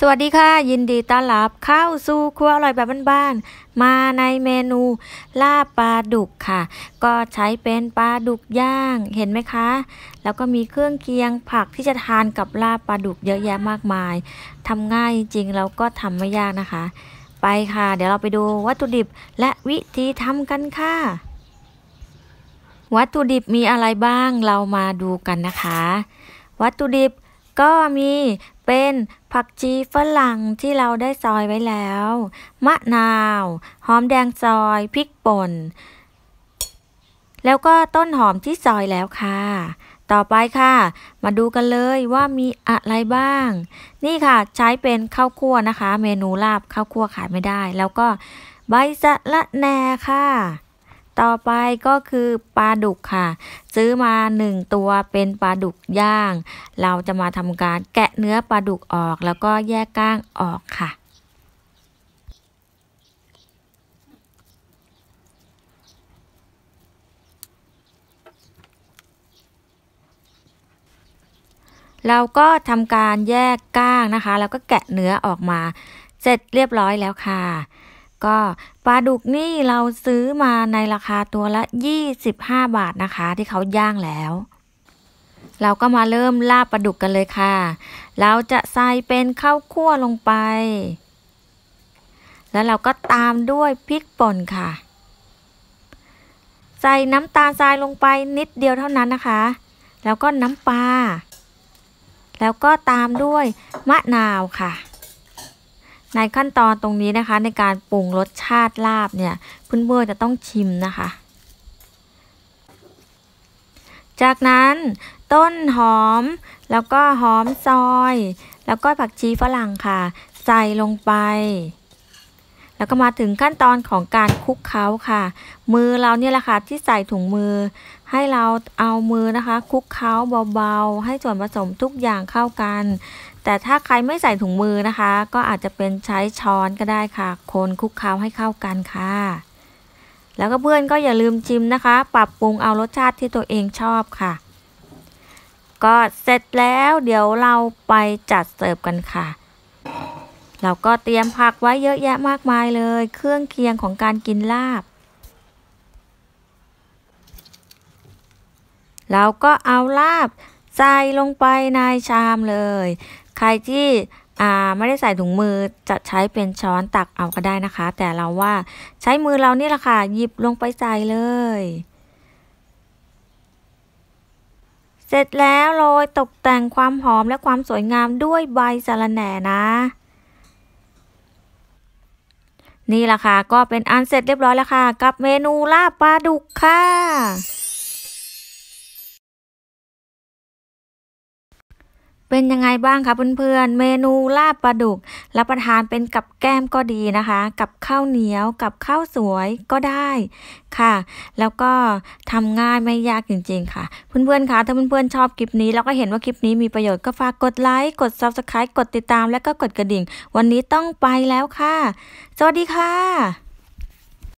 สวัสดีค่ะยินดีต้อนรับเข้าสู่ครัวอร่อยแบบบ้านๆมาในเมนูลาบปลาดุกค่ะ ก็ใช้เป็นปลาดุกย่างเห็นไหมคะ แล้วก็มีเครื่องเคียงผักที่จะทานกับลาบปลาดุกเยอะแยะมากมาย ทำง่ายจริงๆแล้วก็ทำไม่ยากนะคะ ไปค่ะ เดี๋ยวเราไปดูวัตถุดิบและวิธีทำกันค่ะ วัตถุดิบมีอะไรบ้างเรามาดูกันนะคะ วัตถุดิบก็มีเป็นผักชีฝรั่งที่เราได้ซอยไว้แล้ว มะนาว หอมแดงซอยพริกป่น แล้วก็ต้นหอมที่ซอยแล้วค่ะ ต่อไปค่ะ มาดูกันเลยว่ามีอะไรบ้าง นี่ค่ะใช้เป็นข้าวคั่วนะคะ เมนูลาบข้าวคั่วขายไม่ได้ แล้วก็ใบสะระแหน่ค่ะต่อไปก็คือปลาดุกค่ะ ซื้อมาหนึ่งตัวเป็นปลาดุกย่าง เราจะมาทำการแกะเนื้อปลาดุกออก แล้วก็แยกก้างออกค่ะ เราก็ทำการแยกก้างนะคะแล้วก็แกะเนื้อออกมาเสร็จเรียบร้อยแล้วค่ะก็ปลาดุกนี่เราซื้อมาในราคาตัวละ 25 บาทนะคะ ที่เขาย่างแล้ว เราก็มาเริ่มลาบปลาดุกกันเลยค่ะ เราจะใส่เป็นข้าวคั่วลงไป แล้วเราก็ตามด้วยพริกป่นค่ะ ใส่น้ำตาลทรายลงไปนิดเดียวเท่านั้นนะคะ แล้วก็น้ำปลา แล้วก็ตามด้วยมะนาวค่ะในขั้นตอนตรงนี้นะคะในการปรุงรสชาติลาบเนี่ยเพื่อนเพื่อจะต้องชิมนะคะ จากนั้นต้นหอมแล้วก็หอมซอย แล้วก็ผักชีฝรั่งค่ะ ใส่ลงไปแล้วก็มาถึงขั้นตอนของการคลุกเขาค่ะ มือเราเนี่ยแหละค่ะที่ใส่ถุงมือ ให้เราเอามือนะคะคลุกเขาเบาๆให้ส่วนผสมทุกอย่างเข้ากัน แต่ถ้าใครไม่ใส่ถุงมือนะคะ ก็อาจจะเป็นใช้ช้อนก็ได้ค่ะ คนคลุกเขาให้เข้ากันค่ะ แล้วก็เพื่อนก็อย่าลืมชิมนะคะ ปรับปรุงเอารสชาติที่ตัวเองชอบค่ะ ก็เสร็จแล้วเดี๋ยวเราไปจัดเสิร์ฟกันค่ะเราก็เตรียมผักไว้เยอะแยะมากมายเลย เครื่องเคียงของการกินลาบ เราก็เอาลาบ ใส่ลงไปในชามเลย ใครที่ไม่ได้ใส่ถุงมือจะใช้เป็นช้อนตักเอาก็ได้นะคะ แต่เราว่าใช้มือเรานี่แหละค่ะหยิบลงไปใส่เลย เสร็จแล้วโรยตกแต่งความหอมและความสวยงามด้วยใบสะระแหน่นะนี่ละค่ะ ก็เป็นอันเสร็จเรียบร้อยแล้วค่ะ กับเมนูลาบปลาดุกค่ะเป็นยังไงบ้างคะเพื่อนๆ เมนูลาบปลาดุก รับประทานเป็นกับแก้มก็ดีนะคะ กับข้าวเหนียว กับข้าวสวยก็ได้ค่ะ แล้วก็ทำง่ายไม่ยากจริง ๆ ค่ะ เพื่อนๆคะถ้าเพื่อนๆชอบคลิปนี้แล้วก็เห็นว่าคลิปนี้มีประโยชน์ก็ฝากกดไลค์ กด subscribe กดติดตาม และก็กดกระดิ่ง วันนี้ต้องไปแล้วค่ะ สวัสดีค่ะ